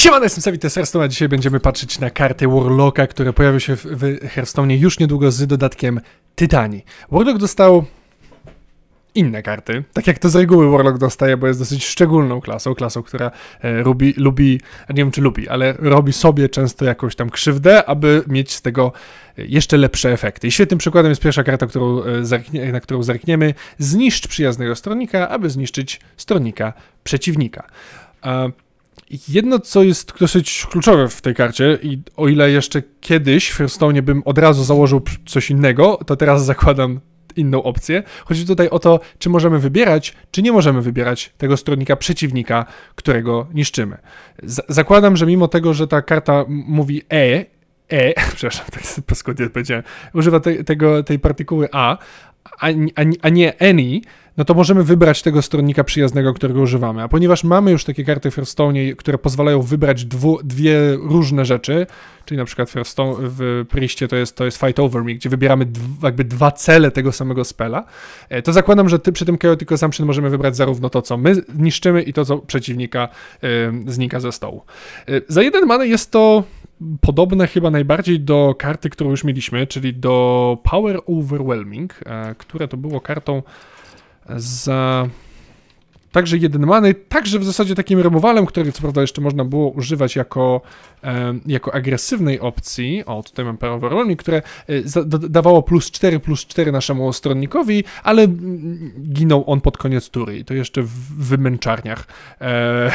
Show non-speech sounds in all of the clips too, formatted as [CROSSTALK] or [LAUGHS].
Siemano, jestem Sawit Hearthstone, a dzisiaj będziemy patrzeć na karty Warlocka, które pojawią się w, Hearthstone już niedługo z dodatkiem Tytanii. Warlock dostał inne karty, tak jak to z reguły Warlock dostaje, bo jest dosyć szczególną klasą, klasą, która e, lubi, lubi, nie wiem czy lubi, ale robi sobie często jakąś tam krzywdę, aby mieć z tego e, jeszcze lepsze efekty. I świetnym przykładem jest pierwsza karta, którą, e, na którą zerkniemy, zniszcz przyjaznego stronnika, aby zniszczyć stronnika przeciwnika. E, Jedno, co jest dosyć kluczowe w tej karcie i o ile jeszcze kiedyś w Hearthstone bym od razu założył coś innego, to teraz zakładam inną opcję. Chodzi tutaj o to, czy możemy wybierać, czy nie możemy wybierać tego stronnika przeciwnika, którego niszczymy. Z zakładam, że mimo tego, że ta karta mówi E, E, [LAUGHS] przepraszam, tak sobie paskudnie powiedziałem, używa te, tego, tej partykuły A, a, a, a nie any, no to możemy wybrać tego stronnika przyjaznego, którego używamy. A ponieważ mamy już takie karty w Hearthstone, które pozwalają wybrać dwu, dwie różne rzeczy, czyli na przykład w Priście to jest, to jest Fight Over Me, gdzie wybieramy jakby dwa cele tego samego spela, e, to zakładam, że ty, przy tym Chaotic Assumption możemy wybrać zarówno to, co my niszczymy i to, co przeciwnika y, znika ze stołu. Y, za jeden manę jest to podobne chyba najbardziej do karty, którą już mieliśmy, czyli do Power Overwhelming, e, która to było kartą za także jeden many, także w zasadzie takim remowalem, który co prawda jeszcze można było używać jako, e, jako agresywnej opcji, o tutaj mam prawo rolnik, które e, dawało plus 4, plus 4 naszemu stronnikowi, ale m, mm, ginął on pod koniec tury i to jeszcze w wymęczarniach. E,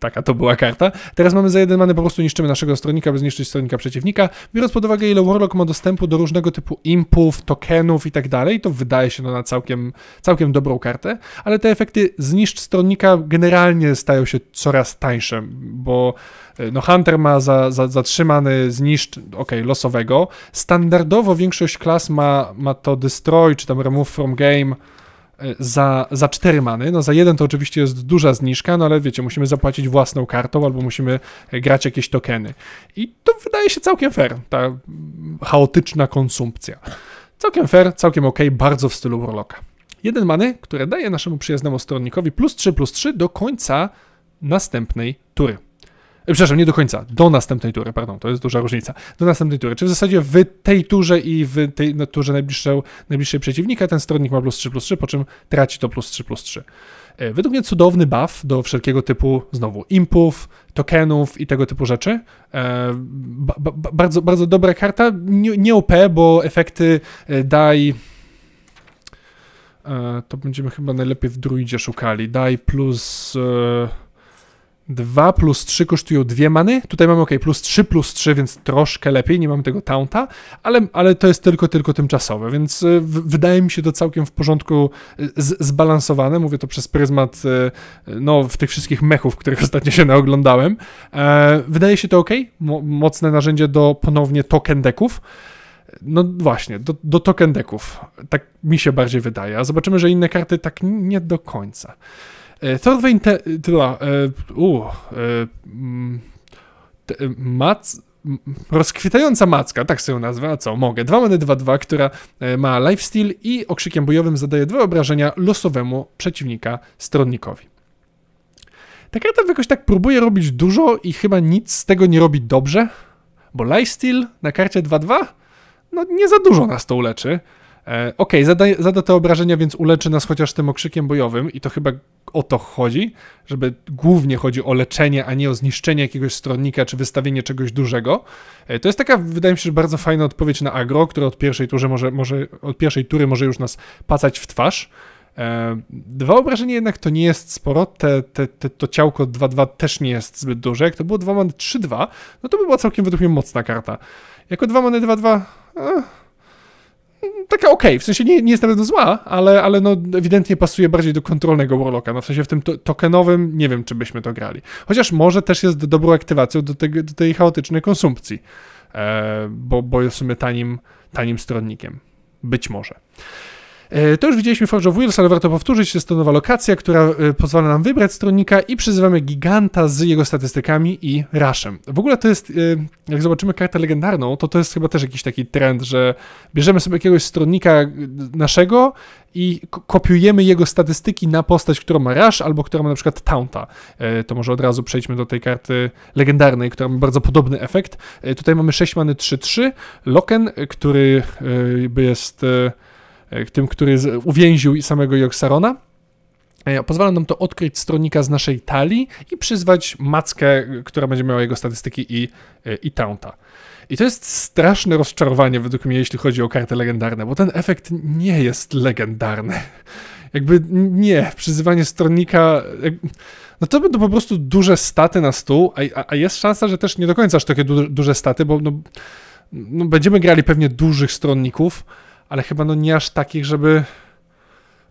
taka to była karta. Teraz mamy za jeden many, po prostu niszczymy naszego stronnika, by zniszczyć stronnika przeciwnika. Biorąc pod uwagę, ile Warlock ma dostępu do różnego typu impów, tokenów i tak dalej, to wydaje się no na całkiem, całkiem dobrą kartę, ale te efekty zniszcz stronnika generalnie stają się coraz tańsze, bo e, no Hunter ma za, za, zatrzymany zniszcz, ok, losowego. Standardowo większość klas ma, ma to destroy, czy tam remove from game, E, za, za 4 many. No za jeden to oczywiście jest duża zniżka, no ale wiecie, musimy zapłacić własną kartą albo musimy e, grać jakieś tokeny. I to wydaje się całkiem fair, ta chaotyczna konsumpcja. Całkiem fair, całkiem ok, bardzo w stylu Warlocka. Jeden many, które daje naszemu przyjaznemu stronnikowi plus 3, plus 3 do końca następnej tury. E, przepraszam, nie do końca. Do następnej tury, pardon, to jest duża różnica. Do następnej tury. Czy w zasadzie w tej turze i w tej turze najbliższej, najbliższej przeciwnika ten stronnik ma plus 3 plus 3, po czym traci to plus 3 plus 3. E, według mnie cudowny buff do wszelkiego typu, znowu, impów, tokenów i tego typu rzeczy. E, ba, ba, bardzo, bardzo dobra karta. Nie, nie OP, bo efekty daj... To będziemy chyba najlepiej w druidzie szukali. Daj plus... E 2 plus 3 kosztują 2 many. Tutaj mamy ok, plus 3 plus 3, więc troszkę lepiej, nie mamy tego taunta, ale, ale to jest tylko, tylko tymczasowe, więc y, wydaje mi się to całkiem w porządku y, zbalansowane. Mówię to przez pryzmat y, no, w tych wszystkich mechów, których [LAUGHS] ostatnio się naoglądałem. E, wydaje się to ok, mocne narzędzie do ponownie token decków. No właśnie, do, do token decków. Tak mi się bardziej wydaje. A zobaczymy, że inne karty tak nie do końca. E, Thorwin e, e, mm, te, tla, mac, rozkwitająca macka, tak sobie nazwę, a co, mogę. 2 many 2-2, która ma lifesteal i okrzykiem bojowym zadaje dwa obrażenia losowemu przeciwnika stronnikowi. Ta karta jakoś tak próbuje robić dużo i chyba nic z tego nie robi dobrze, bo lifesteal na karcie 2-2 no nie za dużo nas to uleczy. E, ok, zada, te obrażenia, więc uleczy nas chociaż tym okrzykiem bojowym i to chyba o to chodzi, żeby głównie chodzi o leczenie, a nie o zniszczenie jakiegoś stronnika czy wystawienie czegoś dużego. E, to jest taka, wydaje mi się, bardzo fajna odpowiedź na agro, która od pierwszej, turze może, może, od pierwszej tury może już nas pacać w twarz. E, dwa obrażenia jednak to nie jest sporo, te, te, te to ciałko 2-2 też nie jest zbyt duże, jak to było 2 many 3-2, no to by była całkiem według mnie mocna karta. Jako 2 many 2-2... Eh taka okej, okay. w sensie nie, nie jest nawet zła, ale, ale no ewidentnie pasuje bardziej do kontrolnego Warlocka, no w sensie w tym to tokenowym nie wiem, czy byśmy to grali. Chociaż może też jest dobrą aktywacją do, tego, do tej chaotycznej konsumpcji, e, bo, bo jest w sumie tanim, tanim stronnikiem. Być może. E, to już widzieliśmy Forge of Wheels, ale warto powtórzyć. że jest to nowa lokacja, która e, pozwala nam wybrać stronnika i przyzywamy giganta z jego statystykami i raszem. W ogóle to jest, e, jak zobaczymy kartę legendarną, to to jest chyba też jakiś taki trend, że bierzemy sobie jakiegoś stronnika naszego i kopiujemy jego statystyki na postać, która ma rush, albo która ma na przykład taunta. To może od razu przejdźmy do tej karty legendarnej, która ma bardzo podobny efekt. Tutaj mamy 6 many 3-3, Loken, który jest E, tym, który uwięził samego Joksarona. E, pozwala nam to odkryć stronnika z naszej talii i przyzwać mackę, która będzie miała jego statystyki i, e, i taunta. I to jest straszne rozczarowanie według mnie, jeśli chodzi o karty legendarne, bo ten efekt nie jest legendarny. [LAUGHS] Jakby nie, przyzywanie stronnika. No to będą po prostu duże staty na stół, a, a jest szansa, że też nie do końca aż takie du duże staty, bo no, no będziemy grali pewnie dużych stronników ale chyba no nie aż takich, żeby...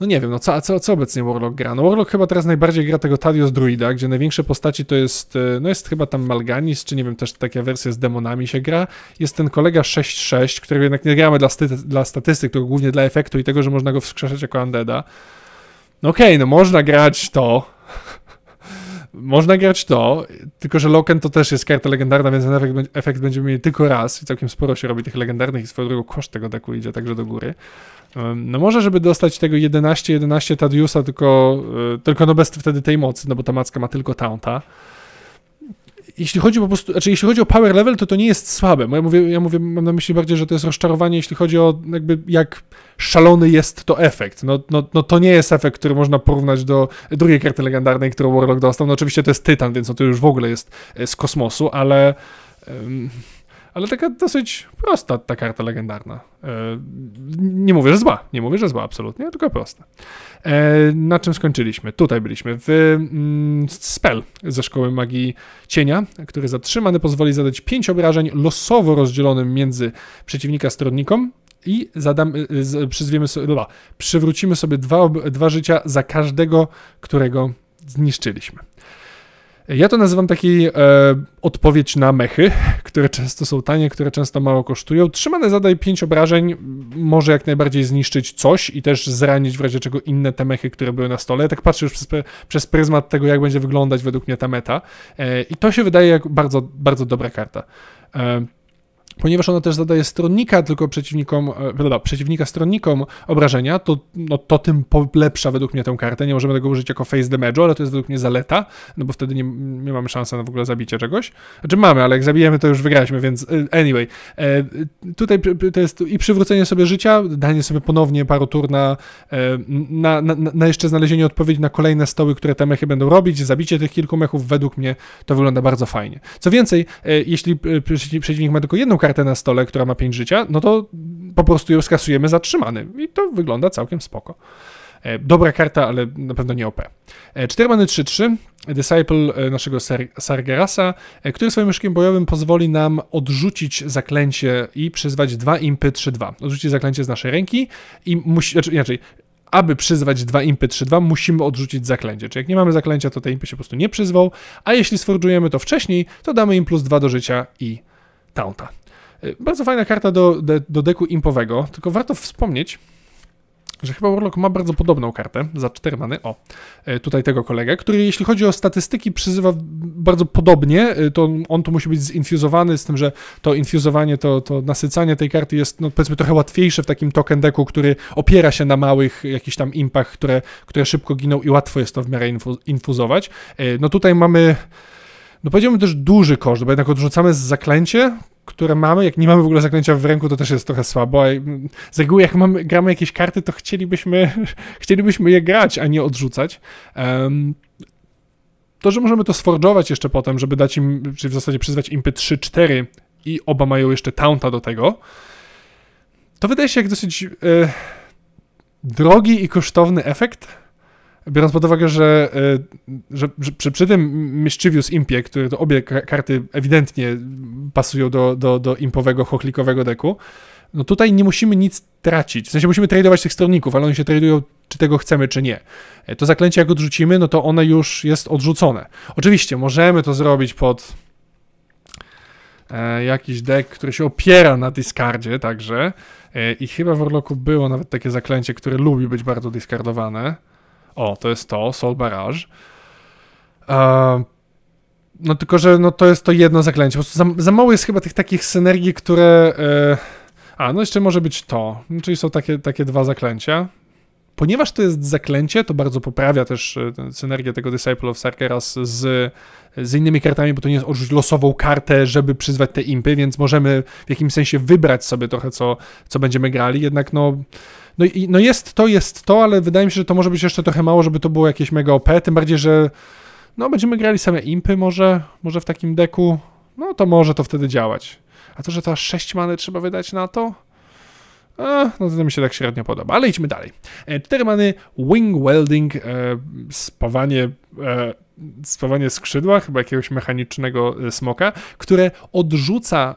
No nie wiem, no co, co, co obecnie Warlock gra? No Warlock chyba teraz najbardziej gra tego Tadius Druida, gdzie największe postaci to jest, e, no jest chyba tam Malganis, czy nie wiem, też taka wersja z demonami się gra. Jest ten kolega 6-6, którego jednak nie gramy dla, sty- dla statystyk, tylko głównie dla efektu i tego, że można go wskrzeszać jako undeada. No okej, okay, no można grać to, można grać to, tylko że Loken to też jest karta legendarna, więc ten efekt, efekt będziemy mieli tylko raz i całkiem sporo się robi tych legendarnych i swoją drogą koszt tego deku idzie także do góry. No może, żeby dostać tego 11-11 Tadiusa, tylko, e, tylko no bez wtedy tej mocy, no bo ta macka ma tylko taunta jeśli chodzi po prostu, znaczy jeśli chodzi o power level, to to nie jest słabe. Ja mówię, ja mówię, mam na myśli bardziej, że to jest rozczarowanie, jeśli chodzi o jakby jak szalony jest to efekt. No, no, no to nie jest efekt, który można porównać do drugiej karty legendarnej, którą Warlock dostał. No oczywiście to jest Tytan, więc no to już w ogóle jest e, z kosmosu, ale... Um, ale taka dosyć prosta ta karta legendarna. E, nie mówię, że zła, nie mówię, że zła absolutnie, tylko prosta. E, na czym skończyliśmy? Tutaj byliśmy w mm, spell ze Szkoły Magii Cienia, który zatrzymany pozwoli zadać 5 obrażeń losowo rozdzielonym między przeciwnika stronnikom i zadam, y, przyzwiemy sobie, dobra, przywrócimy sobie dwa, dwa życia za każdego, którego zniszczyliśmy. Ja to nazywam takiej e, odpowiedź na mechy, [LAUGHS] które często są tanie, które często mało kosztują. Trzymane zadaj 5 obrażeń może jak najbardziej zniszczyć coś i też zranić w razie czego inne te mechy, które były na stole. Ja tak patrzę już przez, przez pryzmat tego, jak będzie wyglądać według mnie ta meta. E, I to się wydaje jak bardzo, bardzo dobra karta. E, ponieważ ona też zadaje stronnika, tylko przeciwnikom, e, prawda, przeciwnika stronnikom obrażenia, to, no, to tym polepsza według mnie tę kartę. Nie możemy tego użyć jako face damage, ale to jest według mnie zaleta, no bo wtedy nie, nie mamy szansy na w ogóle zabicie czegoś. Znaczy mamy, ale jak zabijemy, to już wygraliśmy, więc e, anyway. E, tutaj to jest i przywrócenie sobie życia, danie sobie ponownie paru tur na, na, na, na jeszcze znalezienie odpowiedzi na kolejne stoły, które te mechy będą robić, zabicie tych kilku mechów, według mnie to wygląda bardzo fajnie. Co więcej, jeśli przeciwnik ma tylko jedną kartę na stole, która ma 5 życia, no to po prostu ją skasujemy zatrzymany. I to wygląda całkiem spoko. E, dobra karta, ale na pewno nie OP. 4 many 3-3, Disciple e, naszego Sargerasa, e, który swoim myszkiem bojowym pozwoli nam odrzucić zaklęcie i przyzwać 2 impy 3-2. Odrzucić zaklęcie z naszej ręki i musi, znaczy inaczej, aby przyzwać 2 impy 3-2, musimy odrzucić zaklęcie. Czyli jak nie mamy zaklęcia, to te impy się po prostu nie przyzwą, a jeśli sforżujemy to wcześniej, to damy im plus 2 do życia i taunta. Y, bardzo fajna karta do, do deku impowego, tylko warto wspomnieć, że chyba Warlock ma bardzo podobną kartę za 4 many, o, y, tutaj tego kolegę, który jeśli chodzi o statystyki przyzywa bardzo podobnie, y, to on tu musi być zinfuzowany, z tym, że to infuzowanie, to, to nasycanie tej karty jest, no powiedzmy, trochę łatwiejsze w takim token deku, który opiera się na małych jakichś tam impach, które, które szybko giną i łatwo jest to w miarę infuzować. No tutaj mamy... No powiedziałbym też duży koszt, bo jednak odrzucamy zaklęcie, które mamy, jak nie mamy w ogóle zaklęcia w ręku, to też jest trochę słabo. Z reguły jak mamy, gramy jakieś karty, to chcielibyśmy, [LAUGHS] chcielibyśmy je grać, a nie odrzucać. Um, to, że możemy to sforżować jeszcze potem, żeby dać im, czy w zasadzie przyzwać impy 3-4 i oba mają jeszcze taunta do tego, to wydaje się jak dosyć yy, drogi i kosztowny efekt, biorąc pod uwagę, że, e, że, że przy, przy, tym Mischievous Impie, które to obie karty ewidentnie pasują do, do, do impowego, chochlikowego deku, no tutaj nie musimy nic tracić. W sensie musimy tradować tych stronników, ale oni się tradują, czy tego chcemy, czy nie. E, to zaklęcie, jak odrzucimy, no to one już jest odrzucone. Oczywiście możemy to zrobić pod e, jakiś deck, który się opiera na discardzie także. E, I chyba w Orloku było nawet takie zaklęcie, które lubi być bardzo discardowane. O, to jest to, Soul Barrage. no tylko, że no, to jest to jedno zaklęcie. Po prostu za, za mało jest chyba tych takich synergii, które... Eee, a, no jeszcze może być to, czyli są takie, takie dwa zaklęcia. Ponieważ to jest zaklęcie, to bardzo poprawia też e, synergię tego Disciple of Sarkeras z, z innymi kartami, bo to nie jest odrzuć losową kartę, żeby przyzwać te impy, więc możemy w jakimś sensie wybrać sobie trochę, co, co będziemy grali, jednak no no, i, no jest to, jest to, ale wydaje mi się, że to może być jeszcze trochę mało, żeby to było jakieś mega OP, tym bardziej, że no będziemy grali same impy może, może w takim deku, no to może to wtedy działać. A to, że to aż 6 many trzeba wydać na to? Eh, no to mi się tak średnio podoba, ale idźmy dalej. E, 4 many Wing Welding, e, spawanie e, spawanie skrzydła, chyba jakiegoś mechanicznego e, smoka, które odrzuca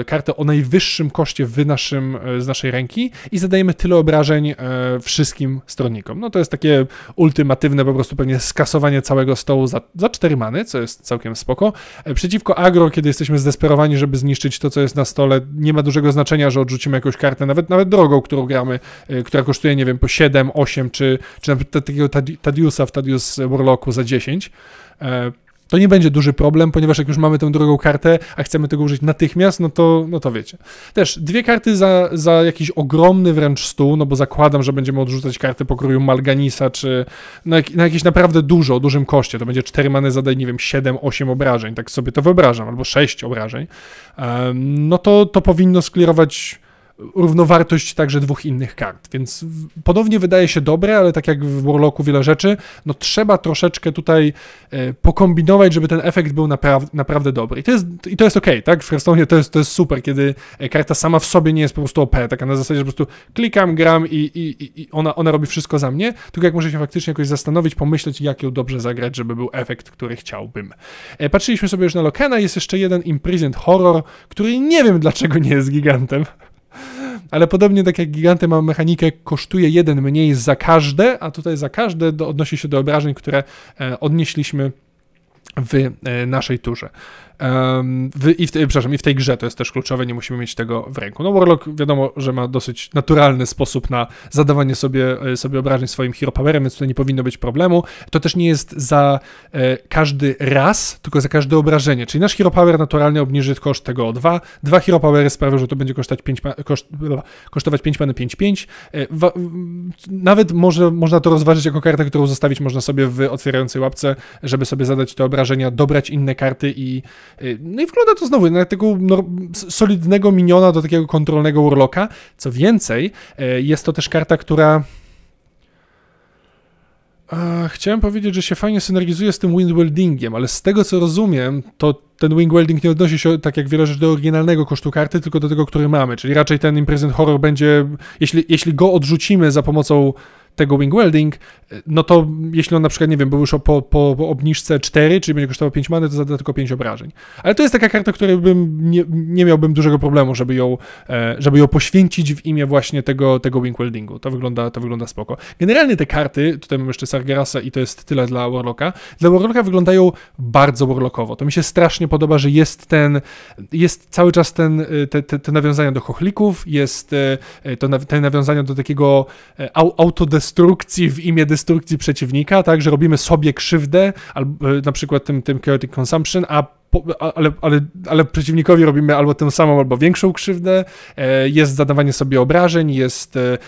e, kartę o najwyższym koszcie w naszym, e, z naszej ręki i zadajemy tyle obrażeń wszystkim stronnikom. No to jest takie ultimatywne po prostu pewnie skasowanie całego stołu za, za 4 many, co jest całkiem spoko. Przeciwko agro, kiedy jesteśmy zdesperowani, żeby zniszczyć to, co jest na stole, nie ma dużego znaczenia, że odrzucimy jakąś kartę, nawet nawet drogą, którą gramy, która kosztuje, nie wiem, po 7, 8, czy, czy na takiego Tadiusa w Tadius Warlocku za 10, E, to nie będzie duży problem, ponieważ jak już mamy tę drugą kartę, a chcemy tego użyć natychmiast, no to, no to wiecie. Też dwie karty za, za jakiś ogromny wręcz stół, no bo zakładam, że będziemy odrzucać karty pokroju Malganisa, czy na, na jakieś naprawdę dużo, o dużym koszcie. To będzie 4 many zadaj, nie wiem, 7-8 obrażeń, tak sobie to wyobrażam, albo 6 obrażeń. E, no to, to powinno sklirować równowartość także dwóch innych kart. Więc ponownie wydaje się dobre, ale tak jak w Warlocku wiele rzeczy, no trzeba troszeczkę tutaj e, pokombinować, żeby ten efekt był naprawdę dobry. I to jest, i to jest tak? W Hearthstone to jest, to jest super, kiedy e, karta sama w sobie nie jest po prostu OP, taka na zasadzie, że po prostu klikam, gram i, i, i ona, ona robi wszystko za mnie, tylko jak muszę się faktycznie jakoś zastanowić, pomyśleć, jak ją dobrze zagrać, żeby był efekt, który chciałbym. E, patrzyliśmy sobie już na Lokena, jest jeszcze jeden Imprisoned Horror, który nie wiem dlaczego nie jest gigantem. Ale podobnie tak jak giganty mam mechanikę, kosztuje jeden mniej za każde, a tutaj za każde do, odnosi się do obrażeń, które e, odnieśliśmy w e, naszej turze. I w, tej, przepraszam, I w tej grze to jest też kluczowe, nie musimy mieć tego w ręku. No Warlock wiadomo, że ma dosyć naturalny sposób na zadawanie sobie, e, sobie obrażeń swoim hero powerem, więc tutaj nie powinno być problemu. To też nie jest za e, każdy raz, tylko za każde obrażenie. Czyli nasz hero power naturalnie obniży koszt tego o 2. Dwa hero powery sprawią, że to będzie kosztać 5 koszt, kosztować 5 many 5-5. E, nawet może, można to rozważyć jako kartę, którą zostawić można sobie w otwierającej łapce, żeby sobie zadać te obrażenia, dobrać inne karty i Y, no i wygląda to znowu na tego no, solidnego miniona do takiego kontrolnego urloka. Co więcej, y, jest to też karta, która Chciałem powiedzieć, że się fajnie synergizuje z tym Weldingiem, ale z tego co rozumiem, to ten Welding nie odnosi się tak jak wiele rzeczy do oryginalnego kosztu karty, tylko do tego, który mamy. Czyli raczej ten Imprisoned Horror będzie, jeśli, jeśli go odrzucimy za pomocą tego wing welding, e, no to jeśli on na przykład, nie wiem, był już po, po, obniżce 4, czyli będzie kosztował 5 many, to zada tylko 5 obrażeń. Ale to jest taka karta, której bym nie, nie miałbym dużego problemu, żeby ją, e, żeby ją poświęcić w imię właśnie tego, tego wing weldingu. To wygląda, to wygląda spoko. Generalnie te karty, tutaj mam jeszcze Sargerasa i to jest tyle dla Warlocka, dla Warlocka wyglądają bardzo Warlockowo. To mi się strasznie podoba, że jest ten, jest cały czas ten, e, te, te, te nawiązania do chochlików, jest to, te nawiązania do takiego autodestrukcji destrukcji w imię destrukcji przeciwnika, tak, że robimy sobie krzywdę, albo e, na przykład tym, tym chaotic consumption, a ale, ale, ale przeciwnikowi robimy albo tę samą, albo większą krzywdę. E, jest zadawanie sobie obrażeń, jest e,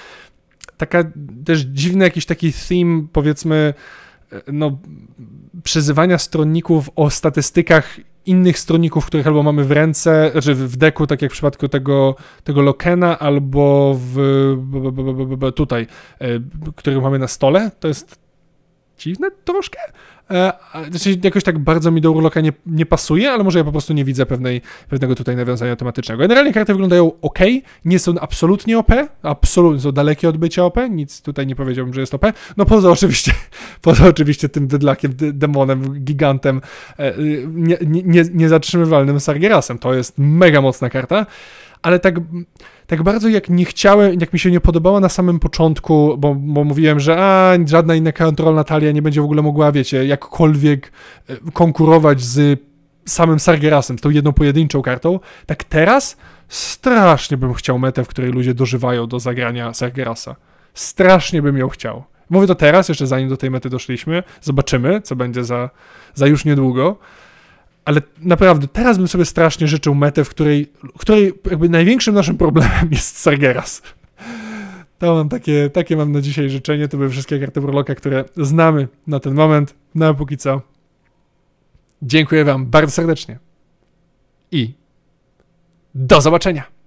taka też dziwny jakiś taki theme, powiedzmy, no, przyzywania stronników o statystykach innych stroników, których albo mamy w ręce, czy znaczy w deku, tak jak w przypadku tego, tego Lokena, albo w, tutaj, e, którego mamy na stole. To jest dziwne troszkę, E, znaczy, jakoś tak bardzo mi do Urloka nie, nie pasuje, ale może ja po prostu nie widzę pewnej, pewnego tutaj nawiązania tematycznego. Generalnie karty wyglądają ok, nie są absolutnie OP, absolutnie są dalekie od bycia OP, nic tutaj nie powiedziałbym, że jest OP. No poza oczywiście, [LAUGHS] poza oczywiście tym dydlakiem, demonem, gigantem, e, y, nie, nie, niezatrzymywalnym Sargerasem. To jest mega mocna karta ale tak, tak bardzo jak nie chciałem, jak mi się nie podobała na samym początku, bo, bo mówiłem, że a, żadna inna kontrolna talia nie będzie w ogóle mogła, wiecie, jakkolwiek e, konkurować z samym Sargerasem, z tą jedną pojedynczą kartą, tak teraz strasznie bym chciał metę, w której ludzie dożywają do zagrania Sargerasa. Strasznie bym ją chciał. Mówię to teraz, jeszcze zanim do tej mety doszliśmy. Zobaczymy, co będzie za, za już niedługo ale naprawdę teraz bym sobie strasznie życzył metę, w której, której jakby największym naszym problemem [LAUGHS] jest Sargeras. To mam takie, takie mam na dzisiaj życzenie. To były wszystkie karty Warlocka, które znamy na ten moment. No a póki co dziękuję wam bardzo serdecznie i do zobaczenia!